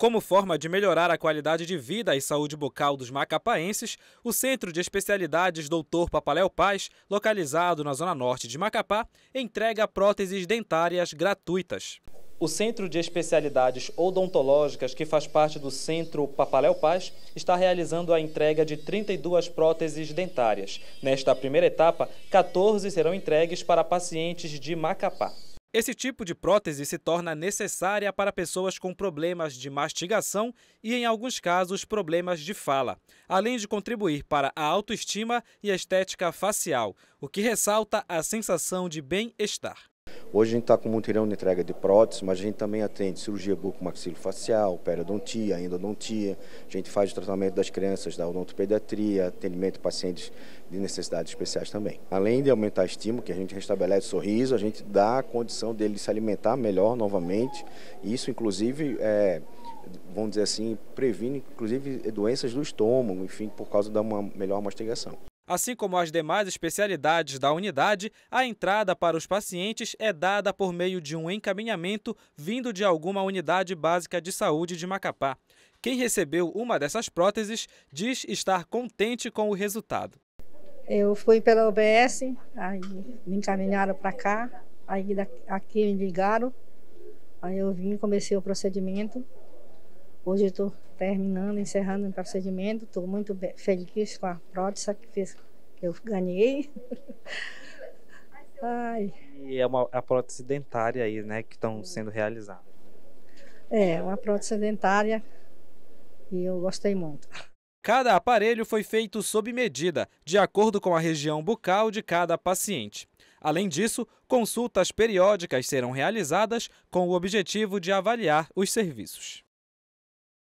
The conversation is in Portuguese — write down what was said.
Como forma de melhorar a qualidade de vida e saúde bucal dos macapaenses, o Centro de Especialidades Doutor Papaléu Paz, localizado na zona norte de Macapá, entrega próteses dentárias gratuitas. O Centro de Especialidades Odontológicas, que faz parte do Centro Papaléu Paz, está realizando a entrega de 32 próteses dentárias. Nesta primeira etapa, 14 serão entregues para pacientes de Macapá. Esse tipo de prótese se torna necessária para pessoas com problemas de mastigação e, em alguns casos, problemas de fala, além de contribuir para a autoestima e a estética facial, o que ressalta a sensação de bem-estar. Hoje a gente está com um mutirão de entrega de prótese, mas a gente também atende cirurgia bucomaxilofacial, periodontia, endodontia. A gente faz o tratamento das crianças da odontopediatria, atendimento de pacientes de necessidades especiais também. Além de aumentar estímulo, que a gente restabelece o sorriso, a gente dá a condição dele se alimentar melhor novamente. Isso, inclusive, é, vamos dizer assim, previne inclusive doenças do estômago, enfim, por causa da uma melhor mastigação. Assim como as demais especialidades da unidade, a entrada para os pacientes é dada por meio de um encaminhamento vindo de alguma unidade básica de saúde de Macapá. Quem recebeu uma dessas próteses diz estar contente com o resultado. Eu fui pela OBS, aí me encaminharam para cá, aí aqui me ligaram, aí eu vim, comecei o procedimento. Hoje estou terminando, encerrando o procedimento. Estou muito feliz com a prótese que, fiz, que eu ganhei. Ai. E é uma a prótese dentária aí, né, que estão sendo realizadas. É, uma prótese dentária e eu gostei muito. Cada aparelho foi feito sob medida, de acordo com a região bucal de cada paciente. Além disso, consultas periódicas serão realizadas com o objetivo de avaliar os serviços.